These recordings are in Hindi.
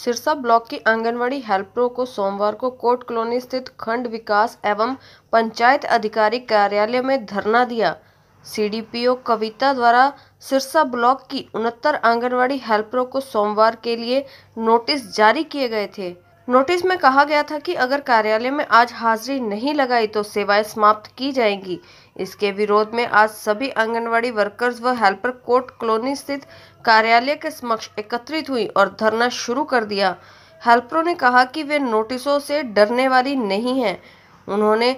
सिरसा ब्लॉक की आंगनवाड़ी हेल्परों को सोमवार को कोर्ट कॉलोनी स्थित खंड विकास एवं पंचायत अधिकारी कार्यालय में धरना दिया सीडीपीओ कविता द्वारा सिरसा ब्लॉक की उनहत्तर आंगनवाड़ी हेल्परों को सोमवार के लिए नोटिस जारी किए गए थे नोटिस में कहा गया था कि अगर कार्यालय में आज हाजिरी नहीं लगाई तो सेवाएं समाप्त की जाएंगी इसके विरोध में आज सभी आंगनवाड़ी वर्कर्स व हेल्पर कोर्ट कॉलोनी स्थित कार्यालय के समक्ष एकत्रित हुई और धरना शुरू कर दिया हेल्परों ने कहा कि वे नोटिसों से डरने वाली नहीं हैं उन्होंने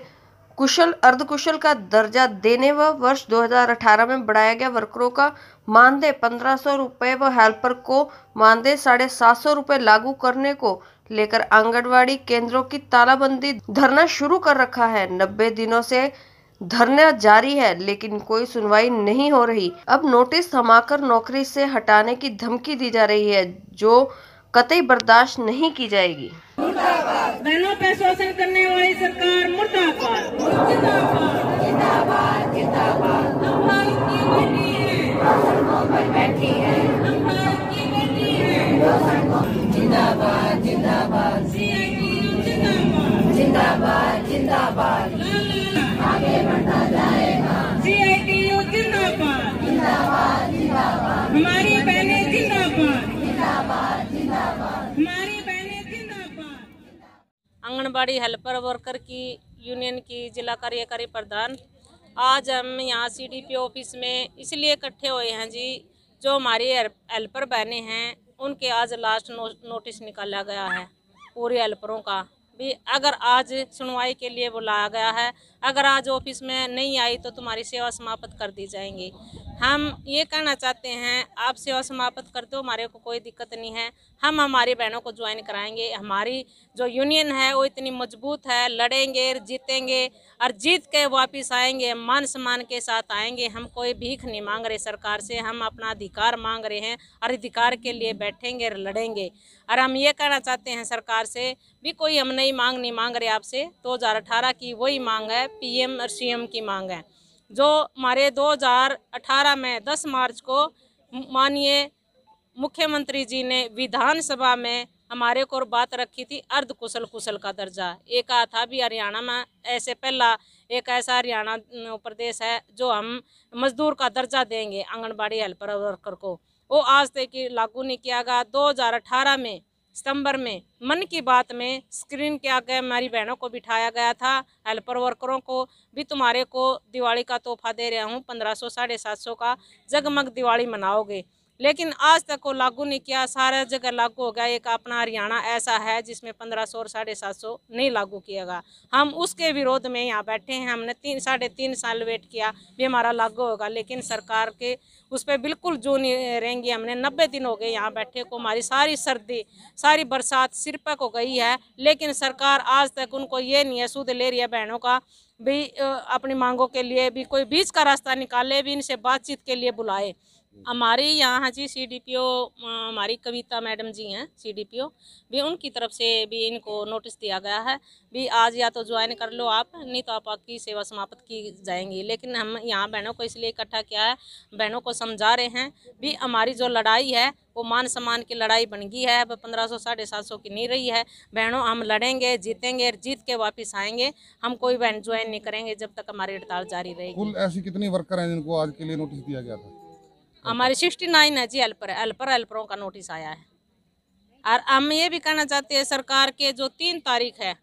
कुशल अर्धकुशल का दर्जा देने व वर्ष 2018 में बढ़ाया गया वर्करों का मानदेय पंद्रह सौ रुपये व हेल्पर को मानदेय साढ़े सात सौ रुपये लागू करने को लेकर आंगनवाड़ी केंद्रों की तालाबंदी धरना शुरू कर रखा है नब्बे दिनों से धरना जारी है लेकिन कोई सुनवाई नहीं हो रही अब नोटिस थमाकर नौकरी से हटाने की धमकी दी जा रही है जो कतई बर्दाश्त नहीं की जाएगी बहनों शोषण करने वाली सरकार जिंदाबाद जिंदाबाद जिंदाबाद जिंदाबाद आगे बढ़ता जाएगा आई टी यू जिंदाबाद जिंदाबाद जिंदाबाद हमारी जिंदाबाद जिंदाबाद जिंदाबाद हमारी जिंदाबाद आंगनबाड़ी हेल्पर वर्कर की यूनियन की जिला कार्यकारी प्रधान आज हम यहाँ सीडीपीओ ऑफिस में इसलिए इकट्ठे हुए हैं जी जो हमारी हेल्पर बहने हैं उनके आज लास्ट नो, नोटिस निकाला गया है पूरे हेल्परों का भी अगर आज सुनवाई के लिए बुलाया गया है अगर आज ऑफिस में नहीं आई तो तुम्हारी सेवा समाप्त कर दी जाएंगी हम ये कहना चाहते हैं आप सेवा समाप्त कर दो हमारे को कोई दिक्कत नहीं है हम हमारी बहनों को ज्वाइन कराएंगे हमारी जो यूनियन है वो इतनी मजबूत है लड़ेंगे जीतेंगे और जीत के वापस आएंगे मान सम्मान के साथ आएंगे हम कोई भीख नहीं मांग रहे सरकार से हम अपना अधिकार मांग रहे हैं और अधिकार के लिए बैठेंगे और लड़ेंगे और हम ये कहना चाहते हैं सरकार से भी कोई हम नई मांग नहीं मांग रहे आपसे दो तो की वही मांग है पी और सीएम की मांग है जो हमारे 2018 में 10 मार्च को माननीय मुख्यमंत्री जी ने विधानसभा में हमारे को बात रखी थी अर्ध कुशल कुशल का दर्जा एक कहा था भी हरियाणा में ऐसे पहला एक ऐसा हरियाणा प्रदेश है जो हम मजदूर का दर्जा देंगे आंगनबाड़ी हेल्पर वर्कर को वो आज तक लागू नहीं किया गया 2018 में सितंबर में मन की बात में स्क्रीन के आगे हमारी बहनों को बिठाया गया था हेल्पर वर्करों को भी तुम्हारे को दिवाली का तोहफा दे रहा हूँ पंद्रह सौ साढ़े सात सौ का जगमग दिवाली मनाओगे लेकिन आज तक वो लागू नहीं किया सारा जगह लागू हो गया एक अपना हरियाणा ऐसा है जिसमें पंद्रह सौ और साढ़े सात सौ नहीं लागू किया गया हम उसके विरोध में यहाँ बैठे हैं हमने तीन साढ़े तीन साल वेट किया भी हमारा लागू होगा लेकिन सरकार के उस पर बिल्कुल जो नहीं रहेंगी हमने नब्बे दिन हो गए यहाँ बैठे को हमारी सारी सर्दी सारी बरसात सिर पर हो गई है लेकिन सरकार आज तक उनको ये नहीं है सूद ले रही है बहनों का भी अपनी मांगों के लिए भी कोई बीच का रास्ता निकाले भी इनसे बातचीत के लिए बुलाए हमारे यहाँ हाँ जी सी डी पी ओ हमारी कविता मैडम जी हैं सी डी पी ओ भी उनकी तरफ से भी इनको नोटिस दिया गया है भी आज या तो ज्वाइन कर लो आप नहीं तो आप आपकी सेवा समाप्त की जाएंगी लेकिन हम यहाँ बहनों को इसलिए इकट्ठा किया है बहनों को समझा रहे हैं भी हमारी जो लड़ाई है वो मान सम्मान की लड़ाई बन गई है अब पंद्रह सौ साढ़े सात सौ की नहीं रही है बहनों हम लड़ेंगे जीतेंगे और जीत के वापस आएंगे हम कोई बहन ज्वाइन नहीं करेंगे जब तक हमारी हड़ताल जारी रहेगी कुल ऐसी कितनी वर्कर हैं जिनको आज के लिए नोटिस दिया गया था हमारे सिक्सटी नाइन है जी हेल्पर हेल्पर हेल्परों का नोटिस आया है और हम ये भी कहना चाहते हैं सरकार के जो तीन तारीख है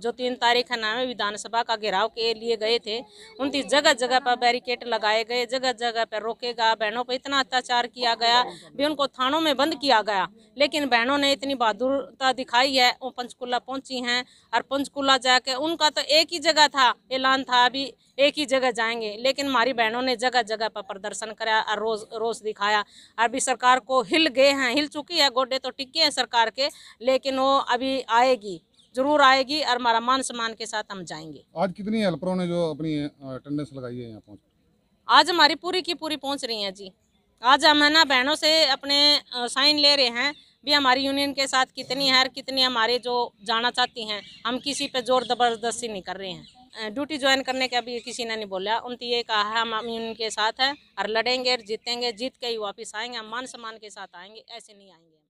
जो तीन तारीख का नाम है विधानसभा का घेराव के लिए गए थे उनतीस जगह जगह पर बैरिकेड लगाए गए जगह जगह पर रोकेगा बहनों पर इतना अत्याचार किया गया भी उनको थानों में बंद किया गया लेकिन बहनों ने इतनी बहादुरता दिखाई है वो पंचकूला पहुंची हैं और पंचकूला जाके उनका तो एक ही जगह था ऐलान था अभी एक ही जगह जाएंगे लेकिन हमारी बहनों ने जगह जगह पर प्रदर्शन कराया और रोज रोज दिखाया अभी सरकार को हिल गए हैं हिल चुकी है गोडे तो टिके हैं सरकार के लेकिन वो अभी आएगी जरूर आएगी और हमारा मान सम्मान के साथ हम जाएंगे आज कितनी हेल्परों ने जो अपनी अटेंडेंस लगाई है यहाँ पहुँच आज हमारी पूरी की पूरी पहुँच रही है जी आज हम है ना बहनों से अपने साइन ले रहे हैं भी हमारी यूनियन के साथ कितनी है और कितनी हमारे जो जाना चाहती हैं हम किसी पे जोर ज़बरदस्ती नहीं कर रहे हैं ड्यूटी ज्वाइन करने के अभी किसी ने नहीं बोला उनकी ये कहा है हम यूनियन के साथ हैं और लड़ेंगे और जीतेंगे जीत के ही वापस आएंगे हम मान सम्मान के साथ आएंगे ऐसे नहीं आएंगे